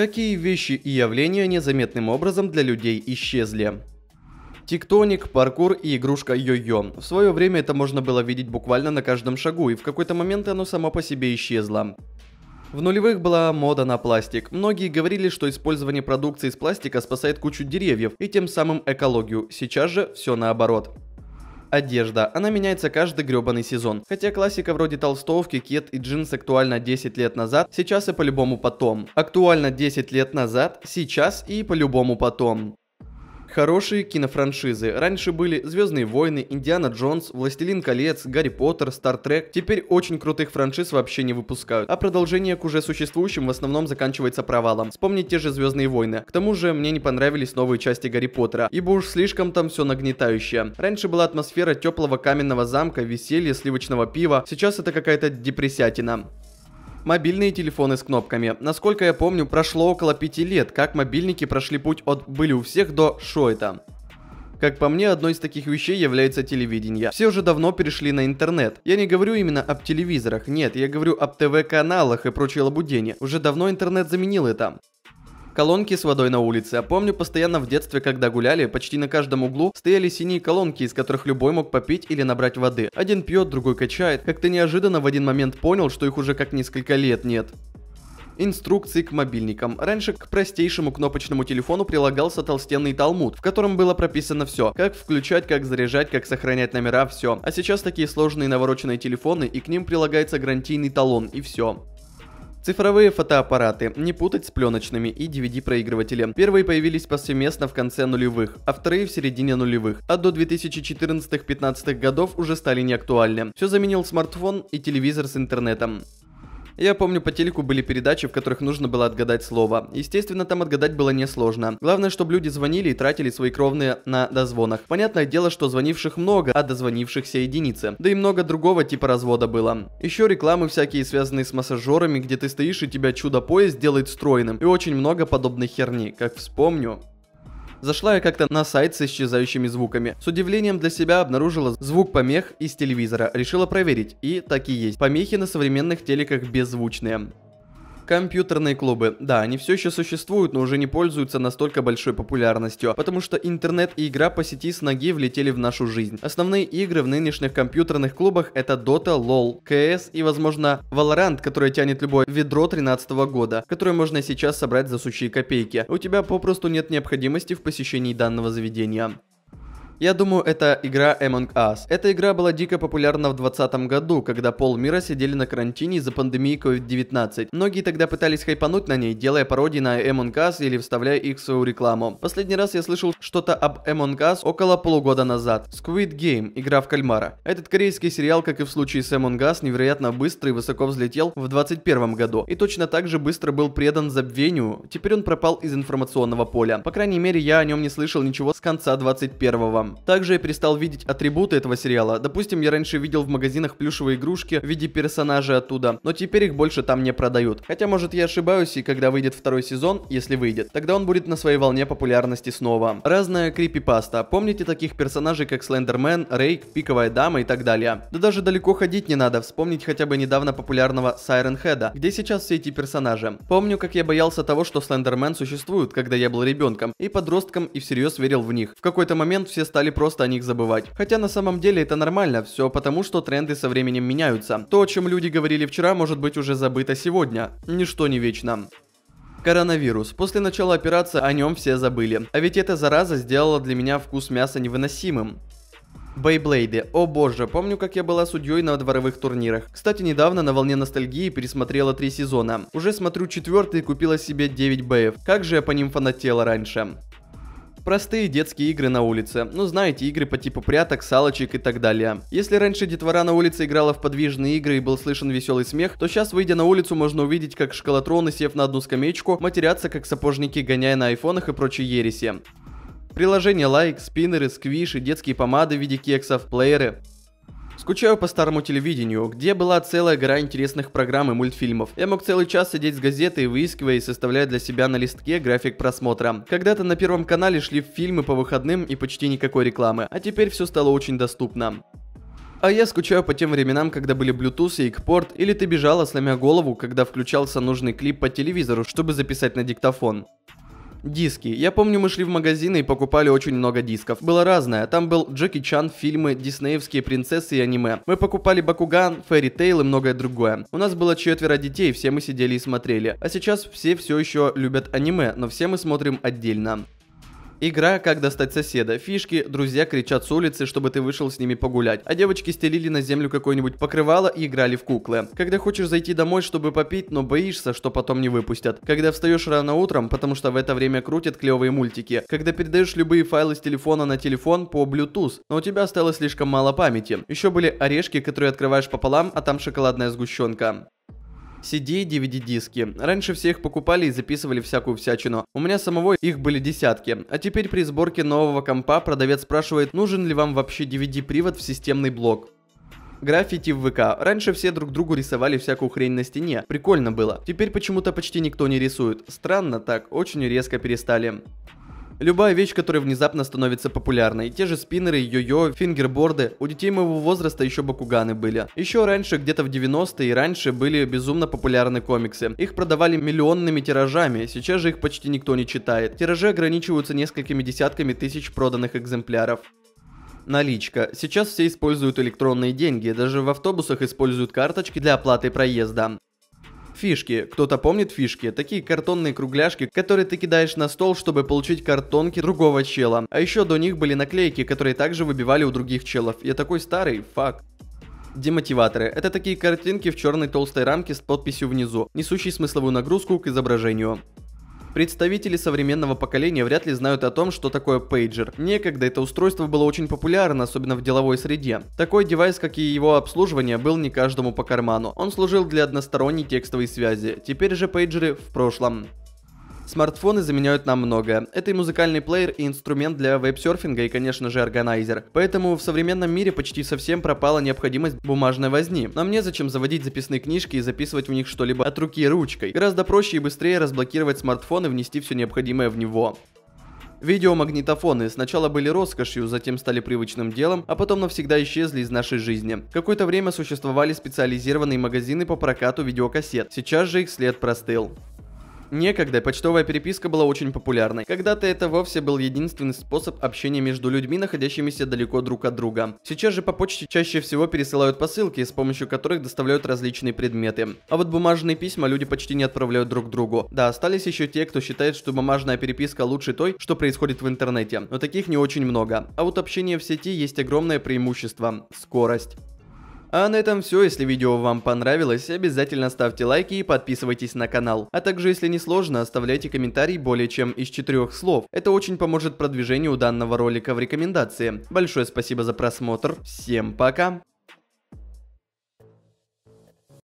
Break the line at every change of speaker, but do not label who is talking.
Какие вещи и явления незаметным образом для людей исчезли? Тектоник, паркур и игрушка йо-йо. В свое время это можно было видеть буквально на каждом шагу, и в какой-то момент оно само по себе исчезло. В нулевых была мода на пластик. Многие говорили, что использование продукции из пластика спасает кучу деревьев и тем самым экологию. Сейчас же все наоборот. Одежда. Она меняется каждый гребаный сезон. Хотя классика вроде толстовки, кет и джинс актуальна 10 лет назад, сейчас и по-любому потом. Актуально 10 лет назад, сейчас и по-любому потом. Хорошие кинофраншизы. Раньше были «Звездные войны», «Индиана Джонс», «Властелин колец», «Гарри Поттер», Стартрек. Теперь очень крутых франшиз вообще не выпускают, а продолжение к уже существующим в основном заканчивается провалом. Вспомнить те же «Звездные войны». К тому же мне не понравились новые части Гарри Поттера, ибо уж слишком там все нагнетающее. Раньше была атмосфера теплого каменного замка, веселья, сливочного пива, сейчас это какая-то депрессиатина. Мобильные телефоны с кнопками. Насколько я помню, прошло около 5 лет, как мобильники прошли путь от «были у всех» до «шо это?». Как по мне, одной из таких вещей является телевидение. Все уже давно перешли на интернет. Я не говорю именно об телевизорах, нет, я говорю об ТВ-каналах и прочей лабудене. Уже давно интернет заменил это колонки с водой на улице. А помню, постоянно в детстве, когда гуляли, почти на каждом углу стояли синие колонки, из которых любой мог попить или набрать воды. Один пьет, другой качает. Как-то неожиданно в один момент понял, что их уже как несколько лет нет. Инструкции к мобильникам. Раньше к простейшему кнопочному телефону прилагался толстенный талмуд, в котором было прописано все. Как включать, как заряжать, как сохранять номера, все. А сейчас такие сложные навороченные телефоны, и к ним прилагается гарантийный талон, и все. Цифровые фотоаппараты. Не путать с пленочными и dvd проигрывателем Первые появились повсеместно в конце нулевых, а вторые в середине нулевых. А до 2014-15 годов уже стали неактуальны. Все заменил смартфон и телевизор с интернетом. Я помню, по телеку были передачи, в которых нужно было отгадать слово. Естественно, там отгадать было несложно. Главное, чтобы люди звонили и тратили свои кровные на дозвонах. Понятное дело, что звонивших много, а дозвонившихся единицы. Да и много другого типа развода было. Еще рекламы всякие, связанные с массажерами, где ты стоишь и тебя чудо-поезд делает стройным. И очень много подобной херни. Как вспомню, Зашла я как-то на сайт с исчезающими звуками. С удивлением для себя обнаружила звук помех из телевизора. Решила проверить. И такие есть. Помехи на современных телеках беззвучные. Компьютерные клубы. Да, они все еще существуют, но уже не пользуются настолько большой популярностью, потому что интернет и игра по сети с ноги влетели в нашу жизнь. Основные игры в нынешних компьютерных клубах это Dota, LoL, CS и, возможно, Valorant, которая тянет любое ведро 13 года, которое можно сейчас собрать за сучьи копейки. У тебя попросту нет необходимости в посещении данного заведения. Я думаю, это игра Among Us. Эта игра была дико популярна в 2020 году, когда пол мира сидели на карантине из-за пандемии COVID-19. Многие тогда пытались хайпануть на ней, делая пародии на Among Us или вставляя их в свою рекламу. Последний раз я слышал что-то об Among Us около полугода назад. Squid Game, игра в кальмара. Этот корейский сериал, как и в случае с Among Us, невероятно быстро и высоко взлетел в 2021 году. И точно так же быстро был предан забвению. Теперь он пропал из информационного поля. По крайней мере, я о нем не слышал ничего с конца 21 -го. Также я перестал видеть атрибуты этого сериала. Допустим, я раньше видел в магазинах плюшевые игрушки в виде персонажей оттуда, но теперь их больше там не продают. Хотя, может, я ошибаюсь, и когда выйдет второй сезон, если выйдет, тогда он будет на своей волне популярности снова. Разная крипипаста. Помните таких персонажей, как Слендермен, Рейк, Пиковая Дама и так далее? Да даже далеко ходить не надо, вспомнить хотя бы недавно популярного Сайрен Хеда, где сейчас все эти персонажи. Помню, как я боялся того, что Слендермен существует, когда я был ребенком, и подростком, и всерьез верил в них. В какой-то момент все стали стали просто о них забывать. Хотя на самом деле это нормально, все потому, что тренды со временем меняются. То, о чем люди говорили вчера, может быть уже забыто сегодня. Ничто не вечно. Коронавирус. После начала операции о нем все забыли. А ведь эта зараза сделала для меня вкус мяса невыносимым. Бейблейды. О боже, помню, как я была судьей на дворовых турнирах. Кстати, недавно на волне ностальгии пересмотрела три сезона. Уже смотрю четвертый и купила себе 9 бэев. Как же я по ним фанатела раньше. Простые детские игры на улице, ну знаете, игры по типу пряток, салочек и так далее. Если раньше детвора на улице играла в подвижные игры и был слышен веселый смех, то сейчас, выйдя на улицу, можно увидеть, как школотроны, сев на одну скамеечку, матерятся, как сапожники, гоняя на айфонах и прочей ереси. Приложения лайк, like, спиннеры, сквиши, детские помады в виде кексов, плееры. Скучаю по старому телевидению, где была целая гора интересных программ и мультфильмов. Я мог целый час сидеть с газетой, выискивая и составляя для себя на листке график просмотра. Когда-то на Первом канале шли фильмы по выходным и почти никакой рекламы, а теперь все стало очень доступно. А я скучаю по тем временам, когда были Bluetooth и экпорт, или ты бежала, сломя голову, когда включался нужный клип по телевизору, чтобы записать на диктофон. Диски. Я помню, мы шли в магазины и покупали очень много дисков. Было разное. Там был Джеки Чан, фильмы, диснеевские принцессы и аниме. Мы покупали Бакуган, Фэри Тейл и многое другое. У нас было четверо детей, все мы сидели и смотрели. А сейчас все все еще любят аниме, но все мы смотрим отдельно. Игра «Как достать соседа», фишки, друзья кричат с улицы, чтобы ты вышел с ними погулять, а девочки стелили на землю какое-нибудь покрывало и играли в куклы. Когда хочешь зайти домой, чтобы попить, но боишься, что потом не выпустят. Когда встаешь рано утром, потому что в это время крутят клевые мультики. Когда передаешь любые файлы с телефона на телефон по Bluetooth, но у тебя осталось слишком мало памяти. Еще были орешки, которые открываешь пополам, а там шоколадная сгущенка. CD и DVD-диски. Раньше все их покупали и записывали всякую всячину. У меня самого их были десятки. А теперь при сборке нового компа продавец спрашивает, нужен ли вам вообще DVD-привод в системный блок. Граффити в ВК. Раньше все друг другу рисовали всякую хрень на стене. Прикольно было. Теперь почему-то почти никто не рисует. Странно так, очень резко перестали. Любая вещь, которая внезапно становится популярной. Те же спиннеры, йо-йо, фингерборды. У детей моего возраста еще бакуганы были. Еще раньше, где-то в 90-е и раньше, были безумно популярны комиксы. Их продавали миллионными тиражами, сейчас же их почти никто не читает. Тиражи ограничиваются несколькими десятками тысяч проданных экземпляров. Наличка. Сейчас все используют электронные деньги, даже в автобусах используют карточки для оплаты проезда. Фишки. Кто-то помнит фишки? Такие картонные кругляшки, которые ты кидаешь на стол, чтобы получить картонки другого чела. А еще до них были наклейки, которые также выбивали у других челов. Я такой старый, факт. Демотиваторы – это такие картинки в черной толстой рамке с подписью внизу, несущие смысловую нагрузку к изображению. Представители современного поколения вряд ли знают о том, что такое пейджер. Некогда это устройство было очень популярно, особенно в деловой среде. Такой девайс, как и его обслуживание, был не каждому по карману. Он служил для односторонней текстовой связи. Теперь же пейджеры в прошлом. Смартфоны заменяют нам многое. Это и музыкальный плеер, и инструмент для веб-серфинга, и, конечно же, органайзер. Поэтому в современном мире почти совсем пропала необходимость бумажной возни. Нам не зачем заводить записные книжки и записывать в них что-либо от руки ручкой. Гораздо проще и быстрее разблокировать смартфон и внести все необходимое в него. Видеомагнитофоны сначала были роскошью, затем стали привычным делом, а потом навсегда исчезли из нашей жизни. Какое-то время существовали специализированные магазины по прокату видеокассет, сейчас же их след простыл. Некогда почтовая переписка была очень популярной. Когда-то это вовсе был единственный способ общения между людьми, находящимися далеко друг от друга. Сейчас же по почте чаще всего пересылают посылки, с помощью которых доставляют различные предметы. А вот бумажные письма люди почти не отправляют друг другу. Да, остались еще те, кто считает, что бумажная переписка лучше той, что происходит в интернете. Но таких не очень много. А вот общение в сети есть огромное преимущество – скорость. А на этом все, если видео вам понравилось, обязательно ставьте лайки и подписывайтесь на канал. А также, если не сложно, оставляйте комментарий более чем из четырех слов. Это очень поможет продвижению данного ролика в рекомендации. Большое спасибо за просмотр, всем пока!